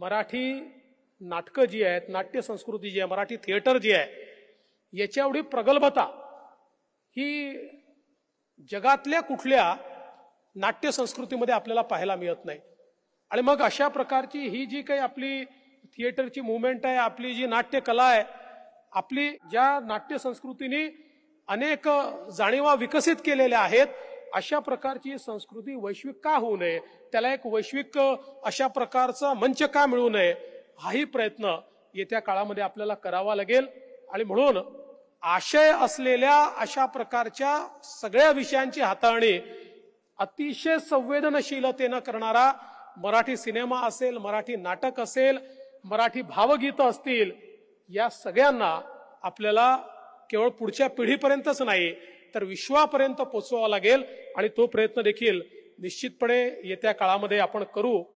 मराठी नाटकं जी आहेत नाट्य संस्कृती जी आहे मराठी थिएटर जी आहे याच्या एवढी प्रगल्भता ही जगातल्या कुठल्या नाट्य संस्कृतीमध्ये आपल्याला पाहायला मिळत नाही आणि मग अशा प्रकारची ही जी काही आपली थिएटरची मुवमेंट आहे आपली जी नाट्य कला आहे आपली ज्या नाट्य संस्कृतीने अनेक जाणीवा विकसित केलेल्या आहेत अशा प्रकारची संस्कृती वैश्विक का होऊ नये त्याला एक वैश्विक अशा प्रकारचा मंच का मिळू नये हाही प्रयत्न येत्या काळामध्ये आपल्याला करावा लागेल आणि म्हणून आशय असलेल्या अशा प्रकारच्या सगळ्या विषयांची हाताळणी अतिशय संवेदनशीलतेनं करणारा मराठी सिनेमा असेल मराठी नाटक असेल मराठी भावगीतं असतील या सगळ्यांना आपल्याला केवळ पुढच्या पिढीपर्यंतच नाही तर विश्वापर्यंत पोचवावा लागेल आणि तो प्रयत्न देखील निश्चितपणे येत्या काळामध्ये आपण करू